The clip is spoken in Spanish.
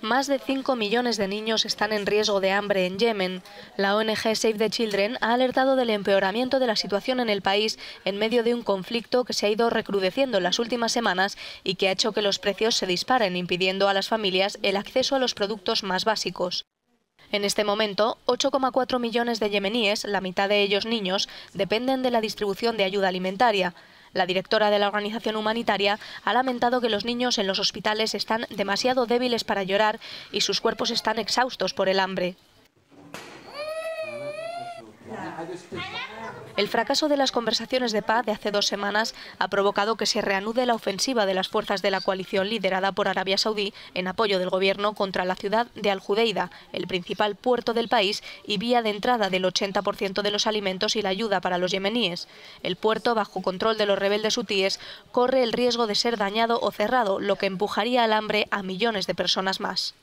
Más de 5 millones de niños están en riesgo de hambre en Yemen. La ONG Save the Children ha alertado del empeoramiento de la situación en el país en medio de un conflicto que se ha ido recrudeciendo en las últimas semanas y que ha hecho que los precios se disparen, impidiendo a las familias el acceso a los productos más básicos. En este momento, 8,4 millones de yemeníes, la mitad de ellos niños, dependen de la distribución de ayuda alimentaria. La directora de la organización humanitaria ha lamentado que los niños en los hospitales están demasiado débiles para llorar y sus cuerpos están exhaustos por el hambre. El fracaso de las conversaciones de paz de hace dos semanas ha provocado que se reanude la ofensiva de las fuerzas de la coalición liderada por Arabia Saudí en apoyo del gobierno contra la ciudad de Al-Judeida, el principal puerto del país y vía de entrada del 80% de los alimentos y la ayuda para los yemeníes. El puerto, bajo control de los rebeldes hutíes, corre el riesgo de ser dañado o cerrado, lo que empujaría al hambre a millones de personas más.